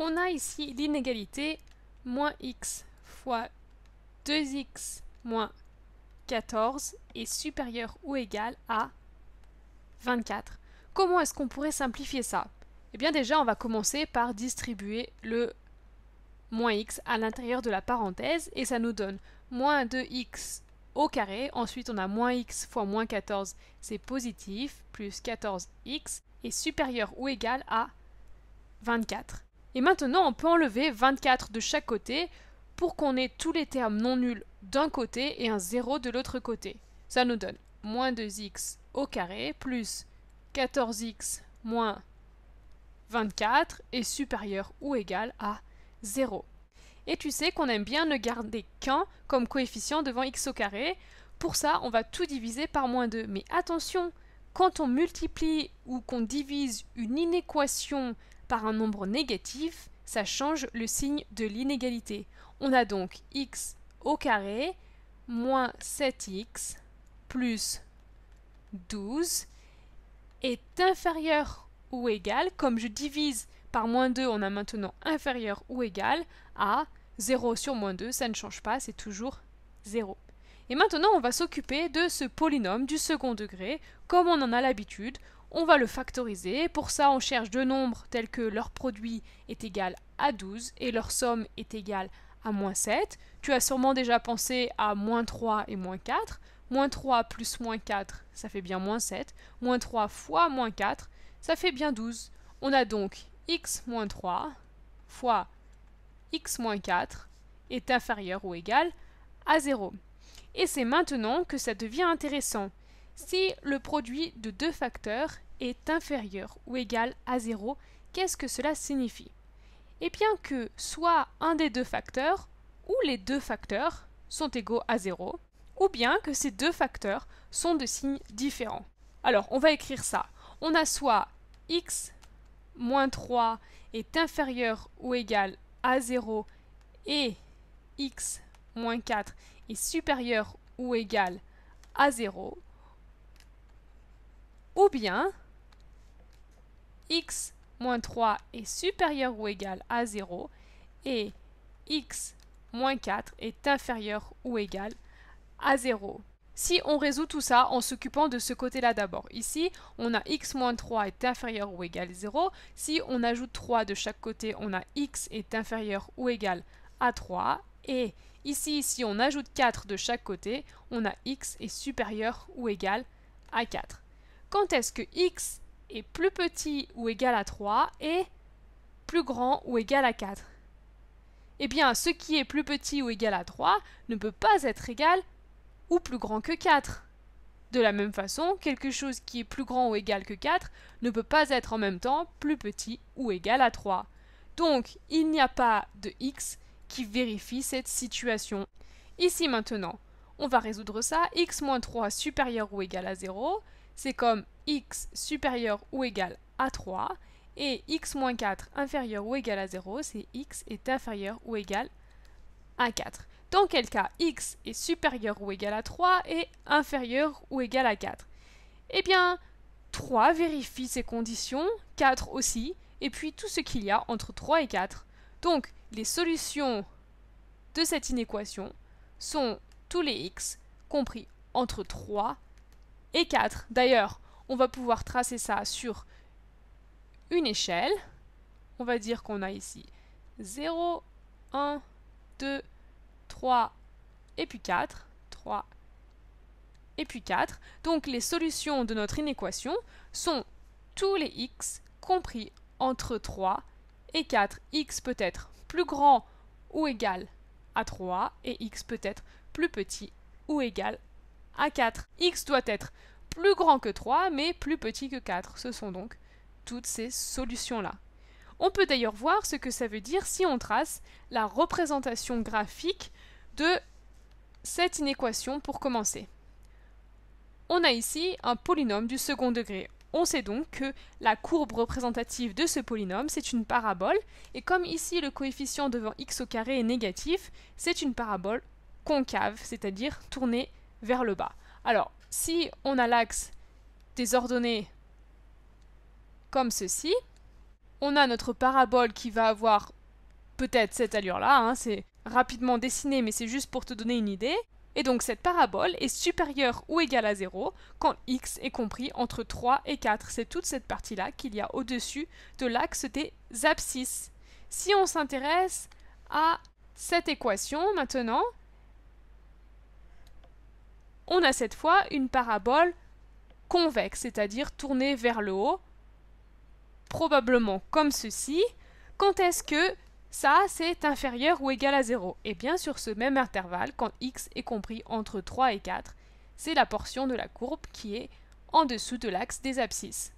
On a ici l'inégalité moins x fois 2x moins 14 est supérieur ou égal à 24. Comment est-ce qu'on pourrait simplifier ça Eh bien déjà, on va commencer par distribuer le moins x à l'intérieur de la parenthèse et ça nous donne moins 2x au carré. Ensuite, on a moins x fois moins 14, c'est positif, plus 14x est supérieur ou égal à 24. Et maintenant, on peut enlever 24 de chaque côté pour qu'on ait tous les termes non nuls d'un côté et un 0 de l'autre côté. Ça nous donne moins 2x au carré plus 14x moins 24 est supérieur ou égal à 0. Et tu sais qu'on aime bien ne garder qu'un comme coefficient devant x au carré. Pour ça, on va tout diviser par moins 2. Mais attention, quand on multiplie ou qu'on divise une inéquation par un nombre négatif, ça change le signe de l'inégalité. On a donc x au carré moins 7x plus 12 est inférieur ou égal, comme je divise par moins 2, on a maintenant inférieur ou égal à 0 sur moins 2, ça ne change pas, c'est toujours 0. Et maintenant, on va s'occuper de ce polynôme du second degré, comme on en a l'habitude on va le factoriser. Pour ça, on cherche deux nombres tels que leur produit est égal à 12 et leur somme est égale à moins 7. Tu as sûrement déjà pensé à moins 3 et moins 4. Moins 3 plus moins 4, ça fait bien moins 7. Moins 3 fois moins 4, ça fait bien 12. On a donc x moins 3 fois x moins 4 est inférieur ou égal à 0. Et c'est maintenant que ça devient intéressant. Si le produit de deux facteurs est inférieur ou égal à 0, qu'est-ce que cela signifie Eh bien que soit un des deux facteurs ou les deux facteurs sont égaux à 0, ou bien que ces deux facteurs sont de signes différents. Alors, on va écrire ça. On a soit x moins 3 est inférieur ou égal à 0 et x moins 4 est supérieur ou égal à 0, ou bien x moins 3 est supérieur ou égal à 0 et x moins 4 est inférieur ou égal à 0. Si on résout tout ça en s'occupant de ce côté-là d'abord. Ici, on a x moins 3 est inférieur ou égal à 0. Si on ajoute 3 de chaque côté, on a x est inférieur ou égal à 3. Et ici, si on ajoute 4 de chaque côté, on a x est supérieur ou égal à 4 quand est-ce que x est plus petit ou égal à 3 et plus grand ou égal à 4 Eh bien, ce qui est plus petit ou égal à 3 ne peut pas être égal ou plus grand que 4. De la même façon, quelque chose qui est plus grand ou égal que 4 ne peut pas être en même temps plus petit ou égal à 3. Donc, il n'y a pas de x qui vérifie cette situation. Ici maintenant, on va résoudre ça, x-3 supérieur ou égal à 0, c'est comme x supérieur ou égal à 3 et x moins 4 inférieur ou égal à 0, c'est x est inférieur ou égal à 4. Dans quel cas x est supérieur ou égal à 3 et inférieur ou égal à 4 Eh bien, 3 vérifie ces conditions, 4 aussi, et puis tout ce qu'il y a entre 3 et 4. Donc, les solutions de cette inéquation sont tous les x compris entre 3 et 4. D'ailleurs, on va pouvoir tracer ça sur une échelle. On va dire qu'on a ici 0, 1, 2, 3 et puis 4. 3 et puis 4. Donc les solutions de notre inéquation sont tous les x compris entre 3 et 4. x peut être plus grand ou égal à 3 et x peut être plus petit ou égal à a 4. x doit être plus grand que 3 mais plus petit que 4. Ce sont donc toutes ces solutions-là. On peut d'ailleurs voir ce que ça veut dire si on trace la représentation graphique de cette inéquation pour commencer. On a ici un polynôme du second degré. On sait donc que la courbe représentative de ce polynôme, c'est une parabole, et comme ici le coefficient devant x au carré est négatif, c'est une parabole concave, c'est-à-dire tournée vers le bas. Alors, si on a l'axe des ordonnées comme ceci, on a notre parabole qui va avoir peut-être cette allure-là, hein, c'est rapidement dessiné mais c'est juste pour te donner une idée, et donc cette parabole est supérieure ou égale à 0 quand x est compris entre 3 et 4. C'est toute cette partie-là qu'il y a au-dessus de l'axe des abscisses. Si on s'intéresse à cette équation maintenant, on a cette fois une parabole convexe, c'est-à-dire tournée vers le haut, probablement comme ceci. Quand est-ce que ça, c'est inférieur ou égal à 0 Et eh bien sur ce même intervalle, quand x est compris entre 3 et 4, c'est la portion de la courbe qui est en dessous de l'axe des abscisses.